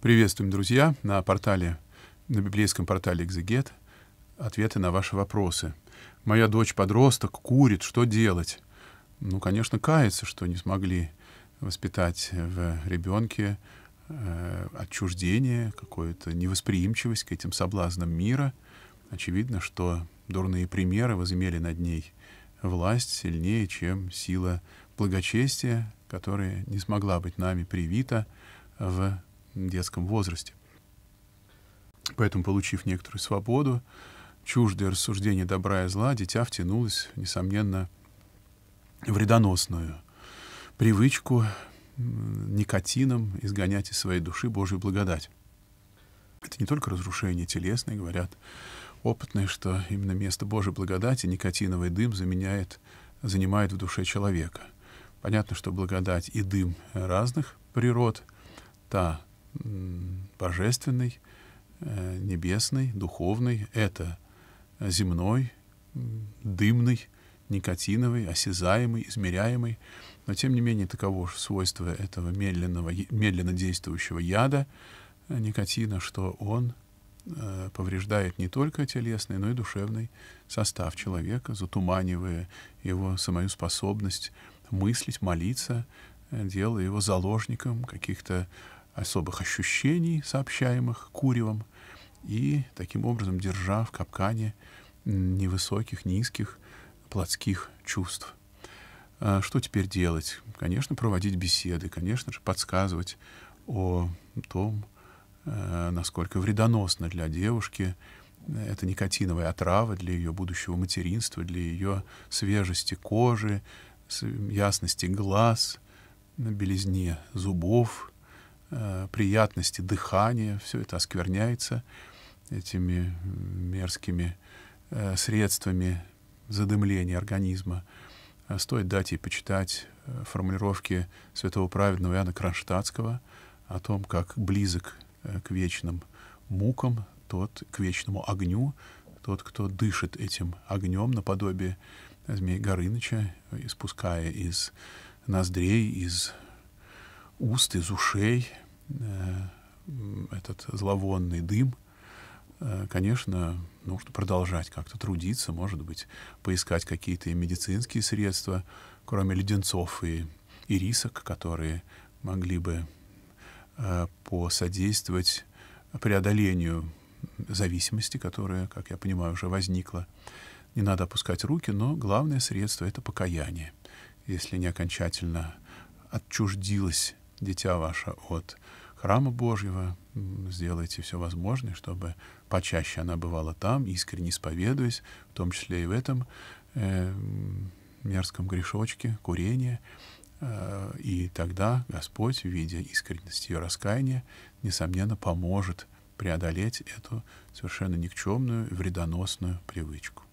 Приветствуем, друзья, на портале, на библейском портале «Экзегет» ответы на ваши вопросы. Моя дочь-подросток курит, что делать? Ну, конечно, кается, что не смогли воспитать в ребенке э, отчуждение, какую-то невосприимчивость к этим соблазнам мира. Очевидно, что дурные примеры возымели над ней власть сильнее, чем сила благочестия, которая не смогла быть нами привита в детском возрасте. Поэтому, получив некоторую свободу, чуждое рассуждение добра и зла, дитя втянулось, несомненно, вредоносную привычку никотином изгонять из своей души Божью благодать. Это не только разрушение телесное, говорят опытные, что именно место Божьей благодати никотиновый дым заменяет, занимает в душе человека. Понятно, что благодать и дым разных природ. Та божественный, э, небесный, духовный, это земной, дымный, никотиновый, осязаемый, измеряемый. Но, тем не менее, таково же свойство этого медленного, медленно действующего яда э, никотина, что он э, повреждает не только телесный, но и душевный состав человека, затуманивая его самую способность мыслить, молиться, э, делая его заложником каких-то особых ощущений, сообщаемых куревом, и таким образом держа в капкане невысоких, низких, плотских чувств. А что теперь делать? Конечно, проводить беседы, конечно же, подсказывать о том, э, насколько вредоносно для девушки э, эта никотиновая отрава для ее будущего материнства, для ее свежести кожи, ясности глаз, белизне зубов, Э, приятности дыхания, все это оскверняется этими мерзкими э, средствами задымления организма. Э, стоит дать и почитать э, формулировки святого праведного Иоанна Кронштадтского о том, как близок к вечным мукам тот, к вечному огню, тот, кто дышит этим огнем наподобие змея Горыныча, испуская из ноздрей, из уст, из ушей э, этот зловонный дым, э, конечно, нужно продолжать как-то трудиться, может быть, поискать какие-то медицинские средства, кроме леденцов и, и рисок, которые могли бы э, посодействовать преодолению зависимости, которая, как я понимаю, уже возникла. Не надо опускать руки, но главное средство — это покаяние. Если не окончательно отчуждилось дитя ваше от храма Божьего, сделайте все возможное, чтобы почаще она бывала там, искренне исповедуясь, в том числе и в этом э, мерзком грешочке, курения. Э, и тогда Господь, видя искренность ее раскаяния, несомненно, поможет преодолеть эту совершенно никчемную, вредоносную привычку.